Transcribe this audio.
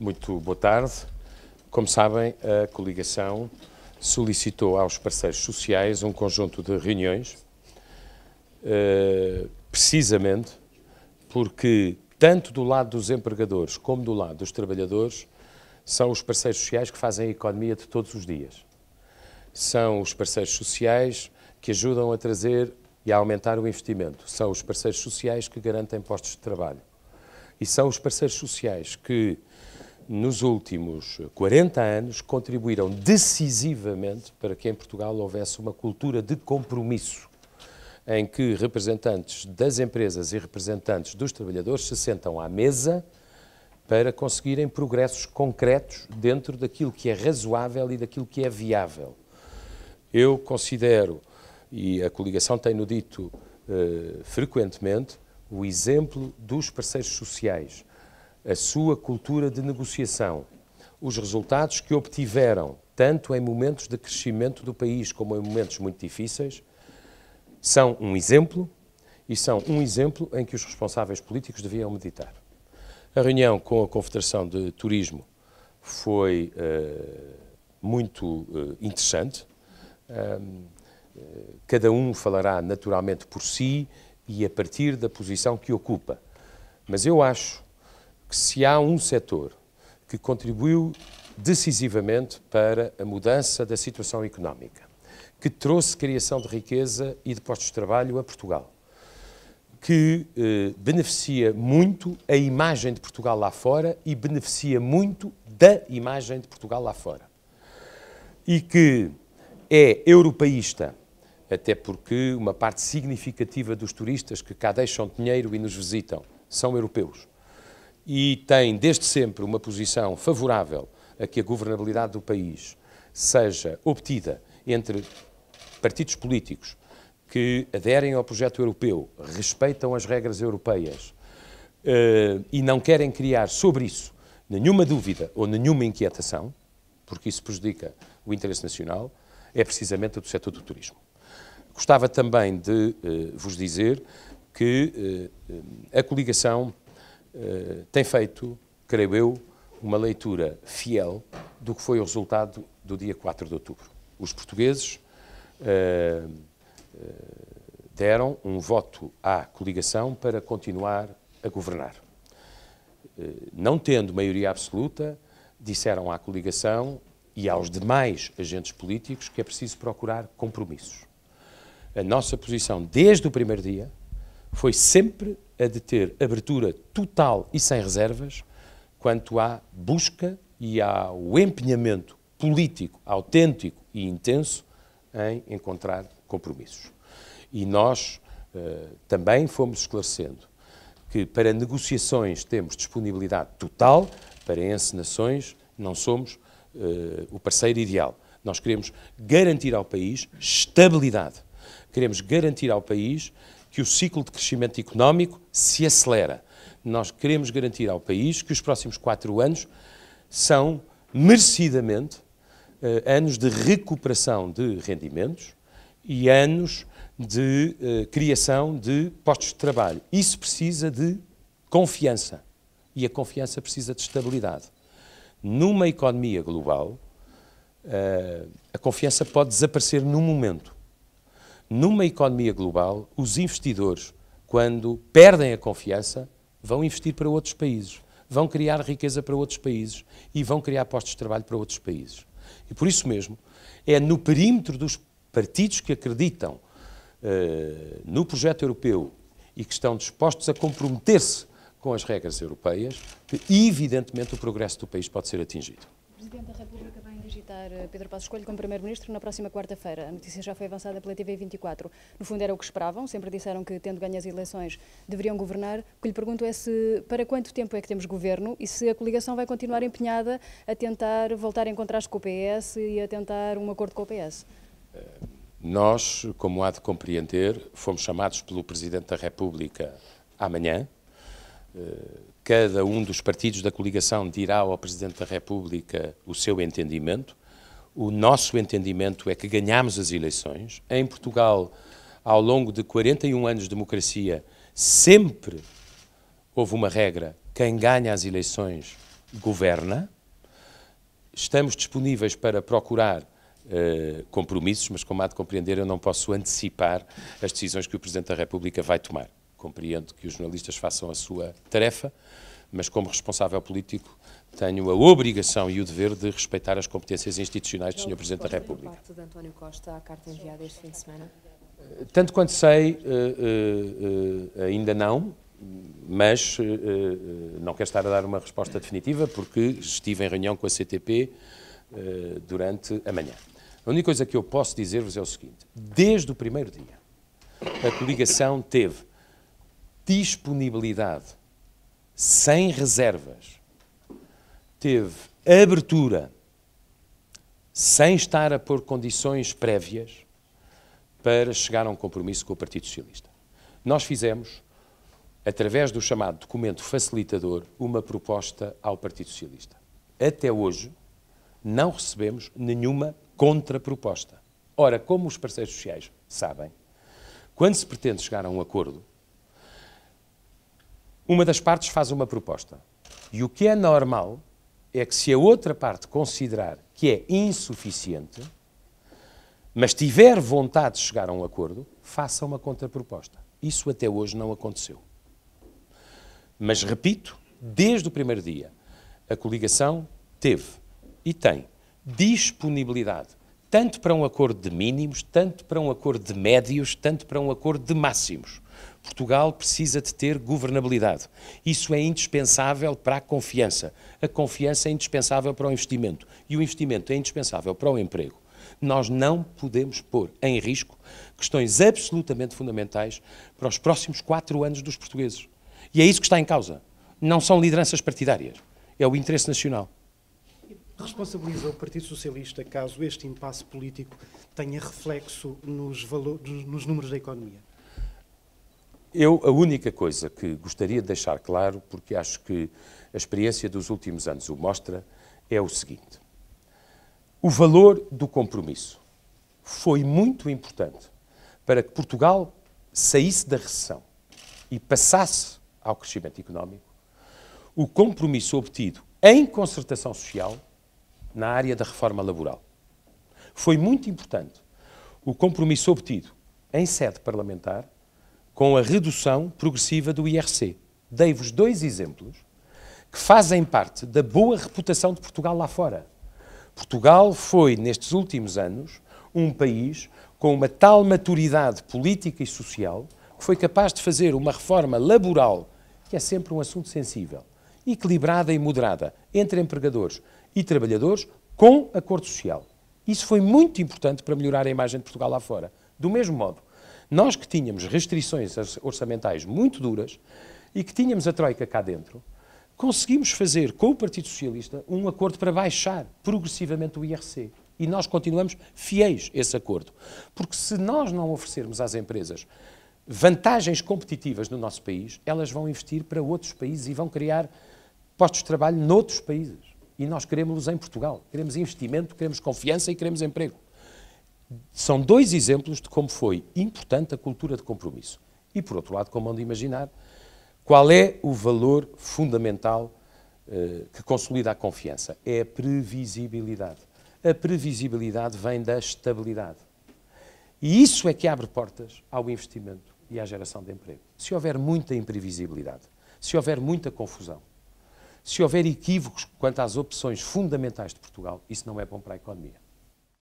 Muito boa tarde. Como sabem, a coligação solicitou aos parceiros sociais um conjunto de reuniões, eh, precisamente porque, tanto do lado dos empregadores como do lado dos trabalhadores, são os parceiros sociais que fazem a economia de todos os dias. São os parceiros sociais que ajudam a trazer e a aumentar o investimento. São os parceiros sociais que garantem postos de trabalho. E são os parceiros sociais que nos últimos 40 anos, contribuíram decisivamente para que em Portugal houvesse uma cultura de compromisso, em que representantes das empresas e representantes dos trabalhadores se sentam à mesa para conseguirem progressos concretos dentro daquilo que é razoável e daquilo que é viável. Eu considero, e a coligação tem-no dito eh, frequentemente, o exemplo dos parceiros sociais a sua cultura de negociação, os resultados que obtiveram, tanto em momentos de crescimento do país como em momentos muito difíceis, são um exemplo e são um exemplo em que os responsáveis políticos deviam meditar. A reunião com a Confederação de Turismo foi uh, muito uh, interessante. Eh, cada um falará naturalmente por si e a partir da posição que ocupa. Mas eu acho que se há um setor que contribuiu decisivamente para a mudança da situação económica, que trouxe criação de riqueza e de postos de trabalho a Portugal, que eh, beneficia muito a imagem de Portugal lá fora e beneficia muito da imagem de Portugal lá fora. E que é europeísta, até porque uma parte significativa dos turistas que cá deixam dinheiro e nos visitam são europeus e tem desde sempre uma posição favorável a que a governabilidade do país seja obtida entre partidos políticos que aderem ao projeto europeu, respeitam as regras europeias uh, e não querem criar sobre isso nenhuma dúvida ou nenhuma inquietação, porque isso prejudica o interesse nacional, é precisamente o do setor do turismo. Gostava também de uh, vos dizer que uh, a coligação eh, tem feito, creio eu, uma leitura fiel do que foi o resultado do dia 4 de outubro. Os portugueses eh, eh, deram um voto à coligação para continuar a governar. Não tendo maioria absoluta, disseram à coligação e aos demais agentes políticos que é preciso procurar compromissos. A nossa posição, desde o primeiro dia, foi sempre a é de ter abertura total e sem reservas quanto à busca e ao empenhamento político autêntico e intenso em encontrar compromissos. E nós uh, também fomos esclarecendo que para negociações temos disponibilidade total, para encenações não somos uh, o parceiro ideal. Nós queremos garantir ao país estabilidade, queremos garantir ao país que o ciclo de crescimento económico se acelera. Nós queremos garantir ao país que os próximos quatro anos são merecidamente eh, anos de recuperação de rendimentos e anos de eh, criação de postos de trabalho. Isso precisa de confiança e a confiança precisa de estabilidade. Numa economia global, eh, a confiança pode desaparecer num momento numa economia global, os investidores, quando perdem a confiança, vão investir para outros países, vão criar riqueza para outros países e vão criar postos de trabalho para outros países. E por isso mesmo, é no perímetro dos partidos que acreditam uh, no projeto europeu e que estão dispostos a comprometer-se com as regras europeias, que evidentemente o progresso do país pode ser atingido. Eh, Pedro Passos Coelho como Primeiro-Ministro na próxima quarta-feira. A notícia já foi avançada pela TV24. No fundo era o que esperavam, sempre disseram que, tendo ganho as eleições, deveriam governar. O que lhe pergunto é se para quanto tempo é que temos governo e se a coligação vai continuar empenhada a tentar voltar a encontrar-se com o PS e a tentar um acordo com o PS. Eh, nós, como há de compreender, fomos chamados pelo Presidente da República amanhã eh, cada um dos partidos da coligação dirá ao Presidente da República o seu entendimento. O nosso entendimento é que ganhamos as eleições. Em Portugal, ao longo de 41 anos de democracia, sempre houve uma regra: quem ganha as eleições governa. Estamos disponíveis para procurar Uh, compromissos, mas como há de compreender, eu não posso antecipar as decisões que o Presidente da República vai tomar. Compreendo que os jornalistas façam a sua tarefa, mas como responsável político tenho a obrigação e o dever de respeitar as competências institucionais do Sr. Presidente da República. parte de António Costa à carta enviada este fim de semana? Eh, tanto quanto sei, eh, eh, ainda não, mas não quero estar a dar uma resposta definitiva porque estive em reunião com a CTP durante a manhã. A única coisa que eu posso dizer-vos é o seguinte: desde o primeiro dia, a coligação teve disponibilidade, sem reservas, teve abertura, sem estar a pôr condições prévias, para chegar a um compromisso com o Partido Socialista. Nós fizemos, através do chamado documento facilitador, uma proposta ao Partido Socialista. Até hoje, não recebemos nenhuma contraproposta. Ora, como os parceiros sociais sabem, quando se pretende chegar a um acordo, uma das partes faz uma proposta. E o que é normal é que, se a outra parte considerar que é insuficiente, mas tiver vontade de chegar a um acordo, faça uma contraproposta. Isso até hoje não aconteceu. Mas repito, desde o primeiro dia, a coligação teve e tem disponibilidade tanto para um acordo de mínimos, tanto para um acordo de médios, tanto para um acordo de máximos. Portugal precisa de ter governabilidade. Isso é indispensável para a confiança. A confiança é indispensável para o investimento e o investimento é indispensável para o emprego. Nós não podemos pôr em risco questões absolutamente fundamentais para os próximos quatro anos dos portugueses. E é isso que está em causa. Não são lideranças partidárias, é o interesse nacional. Responsabiliza o Partido Socialista caso este impasse político tenha reflexo nos, valores, nos números da economia? Eu, a única coisa que gostaria de deixar claro, porque acho que a experiência dos últimos anos o mostra, é o seguinte: o valor do compromisso foi muito importante para que Portugal saísse da recessão e passasse ao crescimento económico. O compromisso obtido em concertação social na área da reforma laboral foi muito importante. O compromisso obtido em sede parlamentar com a redução progressiva do IRC. Dei-vos dois exemplos que fazem parte da boa reputação de Portugal lá fora. Portugal foi, nestes últimos anos, um país com uma tal maturidade política e social que foi capaz de fazer uma reforma laboral, que é sempre um assunto sensível, equilibrada e moderada entre empregadores e trabalhadores com acordo social. Isso foi muito importante para melhorar a imagem de Portugal lá fora. Do mesmo modo, nós que tínhamos restrições orçamentais muito duras e que tínhamos a Troika cá dentro, conseguimos fazer com o Partido Socialista um acordo para baixar progressivamente o IRC. E nós continuamos fiéis a esse acordo. Porque se nós não oferecermos às empresas vantagens competitivas no nosso país, elas vão investir para outros países e vão criar postos de trabalho noutros países. E nós queremos-los em Portugal. Queremos investimento, queremos confiança e queremos emprego são dois exemplos de como foi importante a cultura de compromisso. E, por outro lado, como hão de imaginar, qual é o valor fundamental eh, que consolida a confiança? É a previsibilidade. A previsibilidade vem da estabilidade. E isso é que abre portas ao investimento e à geração de emprego. Se houver muita imprevisibilidade, se houver muita confusão, se houver equívocos quanto às opções fundamentais de Portugal, isso não é bom para a economia.